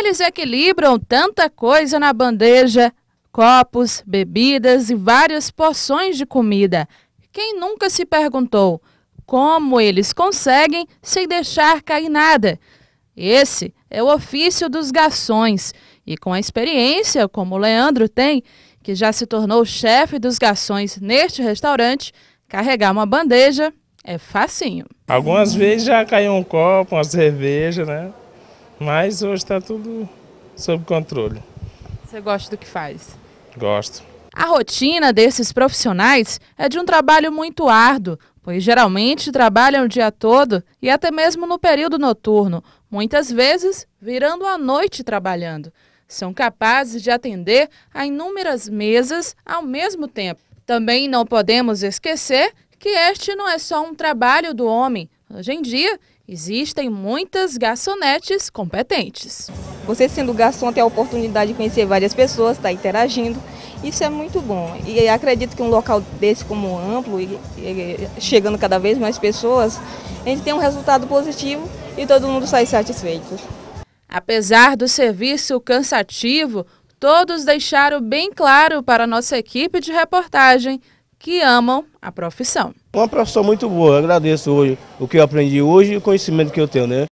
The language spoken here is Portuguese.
Eles equilibram tanta coisa na bandeja: copos, bebidas e várias porções de comida. Quem nunca se perguntou como eles conseguem sem deixar cair nada? Esse é o ofício dos garçons. E com a experiência, como o Leandro tem, que já se tornou chefe dos garçons neste restaurante, carregar uma bandeja é facinho. Algumas vezes já caiu um copo, uma cerveja, né? Mas hoje está tudo sob controle. Você gosta do que faz? Gosto. A rotina desses profissionais é de um trabalho muito árduo, pois geralmente trabalham o dia todo e até mesmo no período noturno, muitas vezes virando a noite trabalhando. São capazes de atender a inúmeras mesas ao mesmo tempo. Também não podemos esquecer que este não é só um trabalho do homem, Hoje em dia, existem muitas garçonetes competentes. Você sendo garçom tem a oportunidade de conhecer várias pessoas, estar tá interagindo. Isso é muito bom. E acredito que um local desse como amplo, e, e, chegando cada vez mais pessoas, a gente tem um resultado positivo e todo mundo sai satisfeito. Apesar do serviço cansativo, todos deixaram bem claro para a nossa equipe de reportagem que amam a profissão. Uma profissão muito boa, agradeço hoje o que eu aprendi hoje e o conhecimento que eu tenho, né?